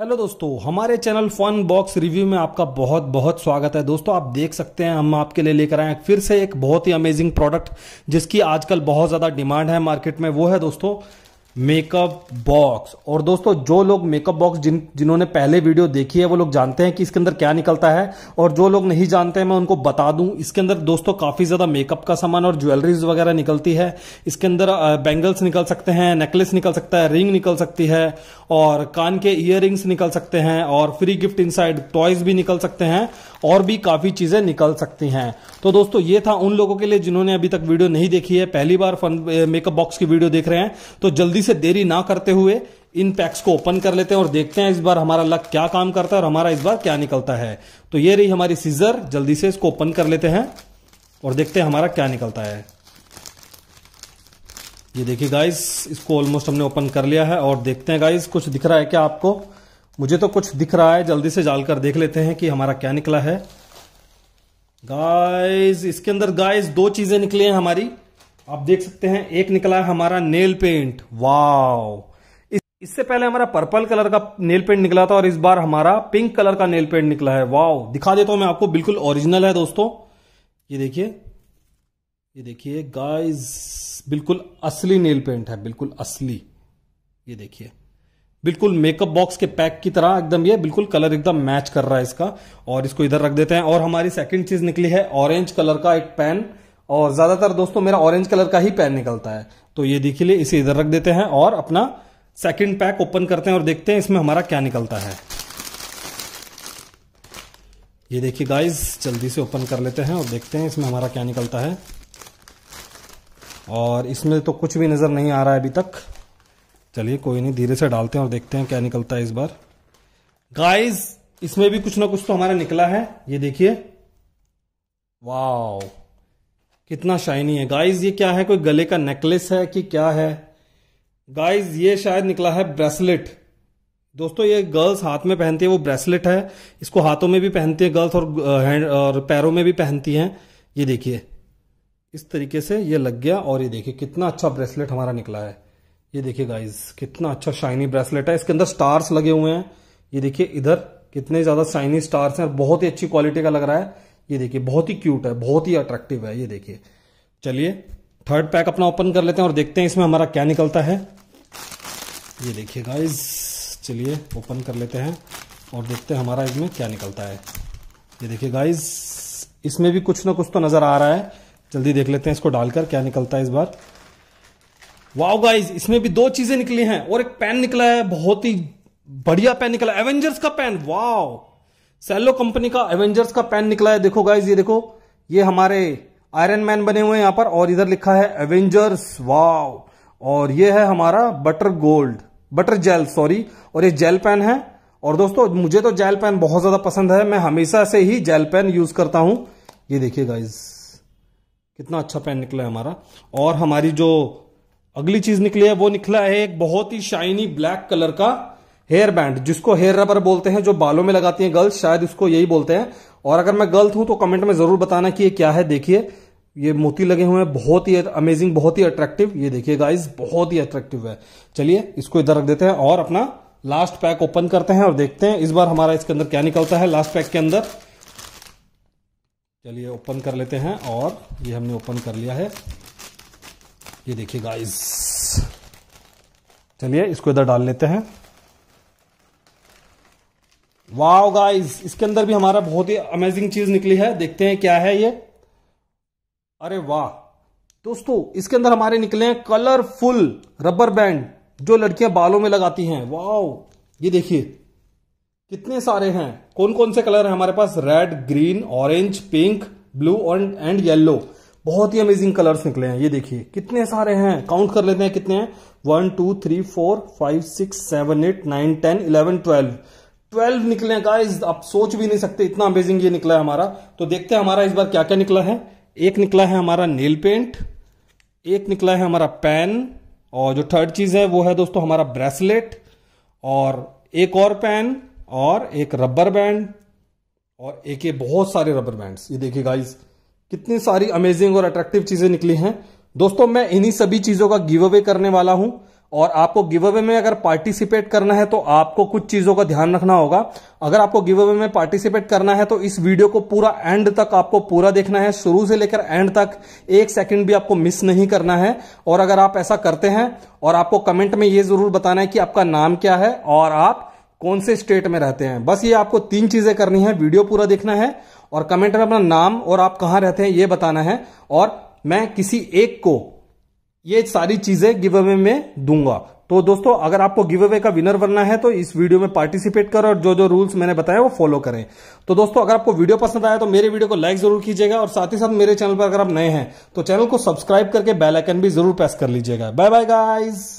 hello दोस्तों हमारे channel fun box review में आपका बहुत बहुत स्वागत है दोस्तों आप देख सकते हैं हम आपके लिए लेकर आए हैं फिर से एक बहुत ही अमेजिंग प्रोडक्ट जिसकी आजकल बहुत ज़्यादा डिमांड है मार्केट में वो है दोस्तों मेकअप बॉक्स और दोस्तों जो लोग मेकअप बॉक्स जिन जिन्होंने पहले वीडियो देखी है वो लोग जानते हैं कि इसके अंदर क्या निकलता है और जो लोग नहीं जानते हैं मैं उनको बता दूं इसके अंदर दोस्तों काफ़ी ज़्यादा मेकअप का सामान और ज्वेलरीज वगैरह निकलती है इसके अंदर बैंगल्स निकल सकते हैं नेकलेस निकल सकता है रिंग निकल सकती है और कान के इयर निकल सकते हैं और फ्री गिफ्ट इन टॉयज भी निकल सकते हैं और भी काफ़ी चीज़ें निकल सकती हैं तो दोस्तों ये था उन लोगों के लिए जिन्होंने अभी तक वीडियो नहीं देखी है पहली बार फन मेकअप बॉक्स की वीडियो देख रहे हैं तो जल्दी से देरी ना करते हुए इन पैक्स को ओपन कर लेते हैं और देखते हैं इस बार हमारा लक क्या काम करता है और हमारा इस बार क्या निकलता है तो ये रही हमारी सीजर जल्दी से इसको ओपन कर लेते हैं और देखते हैं हमारा क्या निकलता है ये देखिए गाइस इसको ऑलमोस्ट हमने ओपन कर लिया है और देखते हैं गाइस कुछ दिख रहा है क्या आपको मुझे तो कुछ दिख रहा है जल्दी से जाल कर देख लेते हैं कि हमारा क्या निकला है गाइस इसके अंदर गाइस दो चीजें निकली हैं हमारी आप देख सकते हैं एक निकला है हमारा नेल पेंट वाव इससे पहले हमारा पर्पल कलर का नेल पेंट निकला था और इस बार हमारा पिंक कलर का नेल पेंट निकला है वाव दिखा देता हूं मैं आपको बिल्कुल ओरिजिनल है दोस्तों ये देखिए ये देखिए गाइस बिल्कुल असली नेल पेंट है बिल्कुल असली ये देखिए बिल्कुल मेकअप बॉक्स के पैक की तरह एकदम ये बिल्कुल कलर एकदम मैच कर रहा है इसका और इसको इधर रख देते हैं और हमारी सेकंड चीज निकली है ऑरेंज कलर का एक पेन और ज़्यादातर दोस्तों मेरा ऑरेंज कलर का ही पैन निकलता है तो ये देखिए इसे इधर रख देते हैं और अपना सेकंड पैक ओपन करते हैं और देखते हैं इसमें हमारा क्या निकलता है ये देखिए गाइस जल्दी से ओपन कर लेते हैं और देखते हैं इसमें हमारा क्या निकलता है और इसमें तो कुछ भी नज़र नहीं आ रहा है अभी तक चलिए कोई नहीं धीरे से डालते हैं और देखते हैं क्या निकलता है इस बार गाइस इसमें भी कुछ ना कुछ तो हमारा निकला है ये देखिए वाह कितना शाइनी है गाइस ये क्या है कोई गले का नेकलेस है कि क्या है गाइस ये शायद निकला है ब्रेसलेट दोस्तों ये गर्ल्स हाथ में पहनती है वो ब्रेसलेट है इसको हाथों में भी पहनती है गर्ल्स और हैंड और पैरों में भी पहनती हैं ये देखिए इस तरीके से ये लग गया और ये देखिए कितना अच्छा ब्रेसलेट हमारा निकला है ये देखिए गाइज कितना अच्छा शाइनी ब्रेसलेट है इसके अंदर स्टार्स लगे हुए हैं ये देखिए इधर कितने ज़्यादा शाइनी स्टार्स हैं और बहुत ही अच्छी क्वालिटी का लग रहा है ये देखिए बहुत ही क्यूट है बहुत ही अट्रैक्टिव है ये देखिए चलिए थर्ड पैक अपना ओपन कर लेते हैं और देखते हैं इसमें हमारा क्या निकलता है ये देखिए गाइज चलिए ओपन कर लेते हैं और देखते हैं हमारा इसमें क्या निकलता है ये देखिए गाइज इसमें भी कुछ ना कुछ तो नज़र आ रहा है जल्दी देख लेते हैं इसको डालकर क्या निकलता है इस बार वाओ गाइज इसमें भी दो चीज़ें निकली हैं और एक पेन निकला है बहुत ही बढ़िया पेन निकला एवेंजर्स का पेन वाओ सेलो कंपनी का एवेंजर्स का पेन निकला है देखो गाइज ये देखो ये हमारे आयरन मैन बने हुए हैं पर और इधर लिखा है एवेंजर्स वाव और ये है हमारा butter gold butter gel sorry और ये जेल पेन है और दोस्तों मुझे तो जेल पेन बहुत ज्यादा पसंद है मैं हमेशा से ही जेल पेन यूज करता हूं ये देखिए गाइज कितना अच्छा पेन निकला है हमारा और हमारी जो अगली चीज निकली है वो निकला है एक बहुत ही शाइनी ब्लैक कलर का हेयर बैंड जिसको हेयर रबर बोलते हैं जो बालों में लगाती हैं गर्ल्स शायद उसको यही बोलते हैं और अगर मैं गलत हूं तो कमेंट में जरूर बताना कि ये क्या है देखिए ये मोती लगे हुए हैं बहुत ही अमेजिंग बहुत ही अट्रैक्टिव ये देखिए गाइस बहुत ही अट्रैक्टिव है चलिए इसको इधर रख देते हैं और अपना लास्ट पैक ओपन करते हैं और देखते हैं इस बार हमारा इसके अंदर क्या निकलता है लास्ट पैक के अंदर चलिए ओपन कर लेते हैं और ये हमने ओपन कर लिया है ये देखिए गाइस चलिए इसको इधर डाल लेते हैं वाओ गाइस इसके अंदर भी हमारा बहुत ही अमेजिंग चीज निकली है देखते हैं क्या है ये अरे वाह दोस्तों इसके अंदर हमारे निकले हैं कलरफुल रबर बैंड जो लड़कियां बालों में लगाती हैं वाओ ये देखिए कितने सारे हैं कौन कौन से कलर है हमारे पास red green orange pink blue and and yellow बहुत ही अमेजिंग कलर्स निकले हैं ये देखिए कितने सारे हैं काउंट कर लेते हैं कितने हैं one two three four five six seven eight nine ten eleven twelve twelve निकले का इस आप सोच भी नहीं सकते इतना अमेजिंग ये निकला है हमारा तो देखते हैं हमारा इस बार क्या क्या निकला है एक निकला है हमारा नील पेंट एक निकला है हमारा पेन और जो थर्ड चीज़ है वो है दोस्तों हमारा ब्रेसलेट और एक और पेन और एक रबर बैंड और एक ये बहुत सारे रबर बैंड ये देखिए गाइज कितनी सारी अमेजिंग और अट्रैक्टिव चीज़ें निकली हैं दोस्तों मैं इन्हीं सभी चीज़ों का गिव अवे करने वाला हूं और आपको गिव अवे में अगर पार्टिसिपेट करना है तो आपको कुछ चीज़ों का ध्यान रखना होगा अगर आपको गिव अवे में पार्टिसिपेट करना है तो इस वीडियो को पूरा एंड तक आपको पूरा देखना है शुरू से लेकर एंड तक एक सेकंड भी आपको मिस नहीं करना है और अगर आप ऐसा करते हैं और आपको कमेंट में ये ज़रूर बताना है कि आपका नाम क्या है और आप कौन से स्टेट में रहते हैं बस ये आपको तीन चीज़ें करनी है वीडियो पूरा देखना है और कमेंट में अपना नाम और आप कहाँ रहते हैं ये बताना है और मैं किसी एक को ये सारी चीजें गिव अवे में दूंगा तो दोस्तों अगर आपको गिव अवे का विनर बनना है तो इस वीडियो में पार्टिसिपेट करें और जो जो रूल्स मैंने बताया वो फॉलो करें तो दोस्तों अगर आपको वीडियो पसंद आया तो मेरे वीडियो को लाइक जरूर कीजिएगा और साथ ही साथ मेरे चैनल पर अगर आप नए हैं तो चैनल को सब्सक्राइब करके बेलाइकन भी जरूर प्रेस कर लीजिएगा बाय बाय गाइज